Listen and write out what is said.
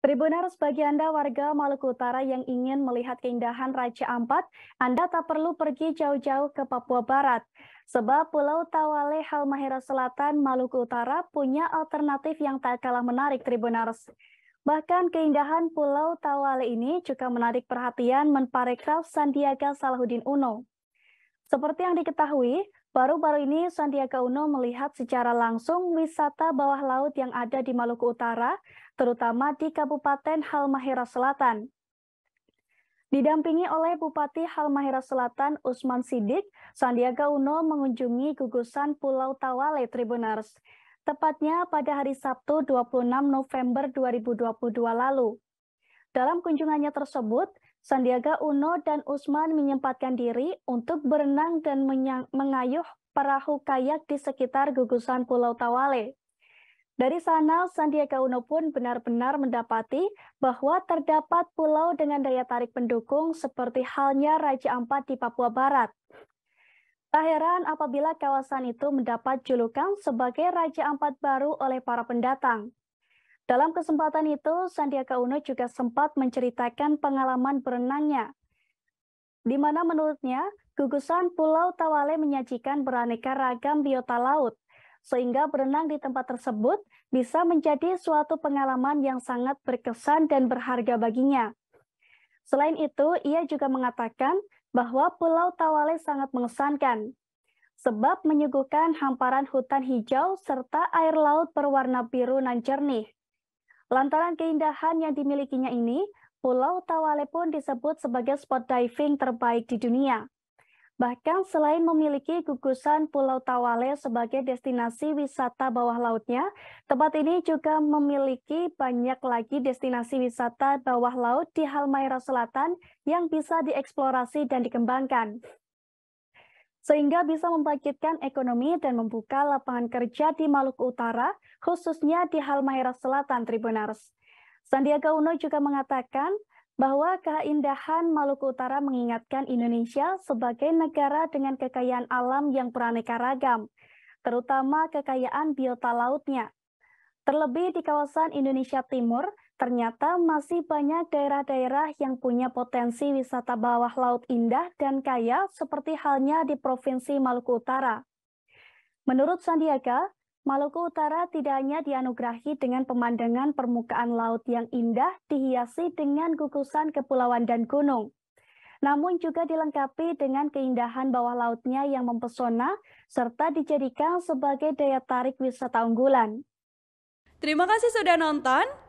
Tribuners bagi Anda warga Maluku Utara yang ingin melihat keindahan Raja Ampat, Anda tak perlu pergi jauh-jauh ke Papua Barat. Sebab Pulau Tawale Halmahera Selatan, Maluku Utara punya alternatif yang tak kalah menarik Tribuners. Bahkan keindahan Pulau Tawale ini juga menarik perhatian Menparekraf Sandiaga Salahuddin Uno. Seperti yang diketahui, Baru-baru ini Sandiaga Uno melihat secara langsung wisata bawah laut yang ada di Maluku Utara, terutama di Kabupaten Halmahera Selatan. Didampingi oleh Bupati Halmahera Selatan Usman Sidik, Sandiaga Uno mengunjungi gugusan Pulau Tawale Tribuners, tepatnya pada hari Sabtu 26 November 2022 lalu. Dalam kunjungannya tersebut, Sandiaga Uno dan Usman menyempatkan diri untuk berenang dan mengayuh perahu kayak di sekitar gugusan Pulau Tawale. Dari sana, Sandiaga Uno pun benar-benar mendapati bahwa terdapat pulau dengan daya tarik pendukung seperti halnya Raja Ampat di Papua Barat. Tak heran apabila kawasan itu mendapat julukan sebagai Raja Ampat Baru oleh para pendatang. Dalam kesempatan itu, Sandiaga Uno juga sempat menceritakan pengalaman berenangnya, di mana menurutnya gugusan Pulau Tawale menyajikan beraneka ragam biota laut, sehingga berenang di tempat tersebut bisa menjadi suatu pengalaman yang sangat berkesan dan berharga baginya. Selain itu, ia juga mengatakan bahwa Pulau Tawale sangat mengesankan, sebab menyuguhkan hamparan hutan hijau serta air laut berwarna biru nan jernih. Lantaran keindahan yang dimilikinya ini, Pulau Tawale pun disebut sebagai spot diving terbaik di dunia. Bahkan selain memiliki gugusan Pulau Tawale sebagai destinasi wisata bawah lautnya, tempat ini juga memiliki banyak lagi destinasi wisata bawah laut di Halmahera Selatan yang bisa dieksplorasi dan dikembangkan sehingga bisa membangkitkan ekonomi dan membuka lapangan kerja di Maluku Utara, khususnya di Halmahera Selatan, Tribunars. Sandiaga Uno juga mengatakan bahwa keindahan Maluku Utara mengingatkan Indonesia sebagai negara dengan kekayaan alam yang beraneka ragam, terutama kekayaan biota lautnya. Terlebih di kawasan Indonesia Timur, Ternyata masih banyak daerah-daerah yang punya potensi wisata bawah laut indah dan kaya seperti halnya di Provinsi Maluku Utara. Menurut Sandiaga, Maluku Utara tidak hanya dianugerahi dengan pemandangan permukaan laut yang indah dihiasi dengan gugusan kepulauan dan gunung, namun juga dilengkapi dengan keindahan bawah lautnya yang mempesona serta dijadikan sebagai daya tarik wisata unggulan. Terima kasih sudah nonton.